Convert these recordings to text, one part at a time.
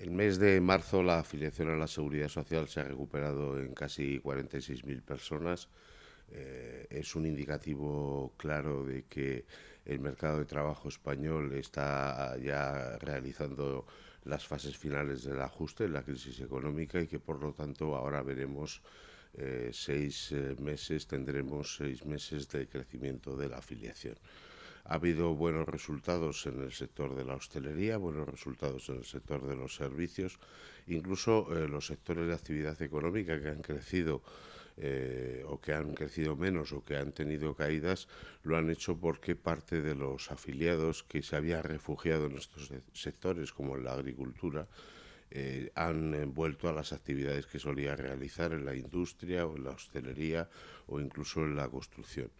El mes de marzo la afiliación a la seguridad social se ha recuperado en casi 46.000 personas. Eh, es un indicativo claro de que el mercado de trabajo español está ya realizando las fases finales del ajuste, la crisis económica y que por lo tanto ahora veremos eh, seis eh, meses, tendremos seis meses de crecimiento de la afiliación. Ha habido buenos resultados en el sector de la hostelería, buenos resultados en el sector de los servicios, incluso eh, los sectores de actividad económica que han crecido eh, o que han crecido menos o que han tenido caídas, lo han hecho porque parte de los afiliados que se habían refugiado en estos sectores, como en la agricultura, eh, han vuelto a las actividades que solía realizar en la industria o en la hostelería o incluso en la construcción.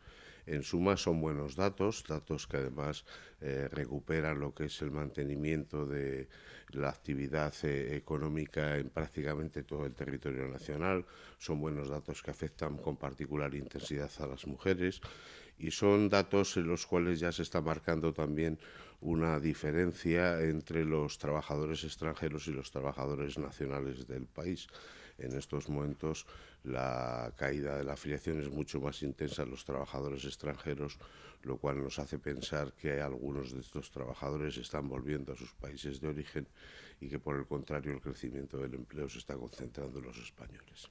En suma, son buenos datos, datos que además eh, recuperan lo que es el mantenimiento de la actividad eh, económica en prácticamente todo el territorio nacional, son buenos datos que afectan con particular intensidad a las mujeres y son datos en los cuales ya se está marcando también una diferencia entre los trabajadores extranjeros y los trabajadores nacionales del país en estos momentos la caída de la afiliación es mucho más intensa en los trabajadores extranjeros, lo cual nos hace pensar que algunos de estos trabajadores están volviendo a sus países de origen y que por el contrario el crecimiento del empleo se está concentrando en los españoles.